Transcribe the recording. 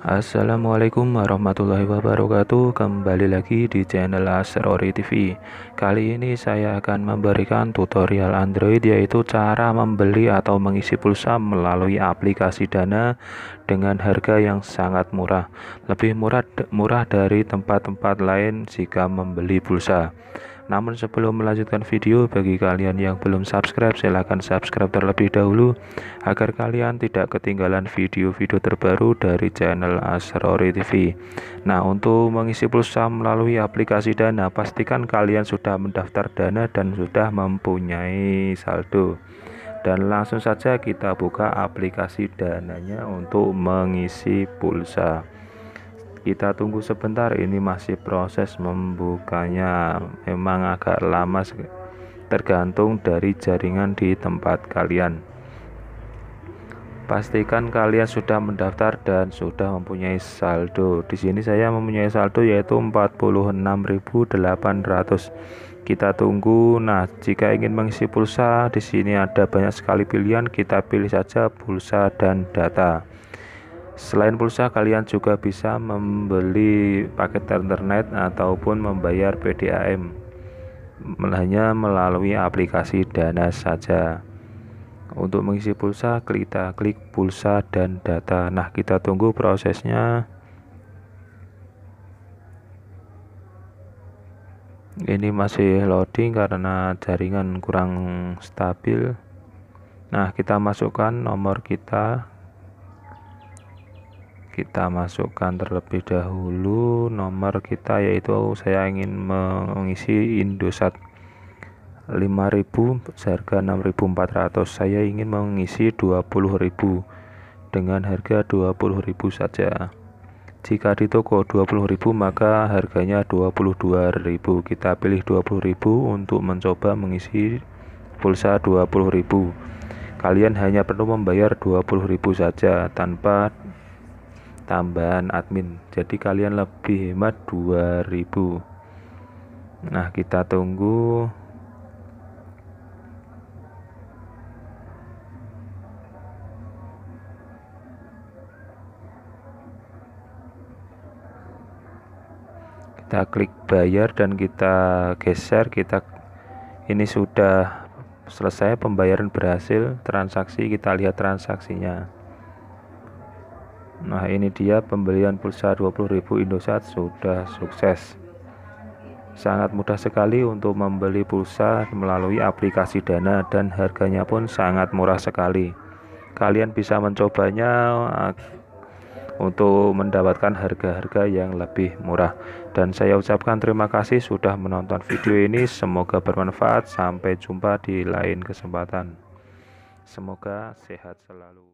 Assalamualaikum warahmatullahi wabarakatuh Kembali lagi di channel Asrori TV Kali ini saya akan memberikan tutorial Android Yaitu cara membeli atau mengisi pulsa melalui aplikasi Dana Dengan harga yang sangat murah Lebih murah, murah dari tempat-tempat lain jika membeli pulsa namun sebelum melanjutkan video bagi kalian yang belum subscribe silahkan subscribe terlebih dahulu agar kalian tidak ketinggalan video-video terbaru dari channel Asrori TV. Nah untuk mengisi pulsa melalui aplikasi Dana pastikan kalian sudah mendaftar Dana dan sudah mempunyai saldo dan langsung saja kita buka aplikasi dananya untuk mengisi pulsa kita tunggu sebentar ini masih proses membukanya memang agak lama tergantung dari jaringan di tempat kalian pastikan kalian sudah mendaftar dan sudah mempunyai saldo di sini saya mempunyai saldo yaitu 46.800 kita tunggu nah jika ingin mengisi pulsa di sini ada banyak sekali pilihan kita pilih saja pulsa dan data Selain pulsa, kalian juga bisa membeli paket internet ataupun membayar PDAM hanya melalui aplikasi Dana saja. Untuk mengisi pulsa, kita klik pulsa dan data. Nah, kita tunggu prosesnya. Ini masih loading karena jaringan kurang stabil. Nah, kita masukkan nomor kita kita masukkan terlebih dahulu nomor kita yaitu saya ingin mengisi Indosat 5000 seharga 6400 saya ingin mengisi 20000 dengan harga 20000 saja jika di toko 20000 maka harganya 22000 kita pilih 20000 untuk mencoba mengisi pulsa 20000 kalian hanya perlu membayar 20000 saja tanpa tambahan admin jadi kalian lebih hemat 2000 nah kita tunggu kita klik bayar dan kita geser kita ini sudah selesai pembayaran berhasil transaksi kita lihat transaksinya Nah ini dia pembelian pulsa 20.000 Indosat sudah sukses sangat mudah sekali untuk membeli pulsa melalui aplikasi Dana dan harganya pun sangat murah sekali kalian bisa mencobanya ah, untuk mendapatkan harga-harga yang lebih murah dan saya ucapkan terima kasih sudah menonton video ini semoga bermanfaat sampai jumpa di lain kesempatan semoga sehat selalu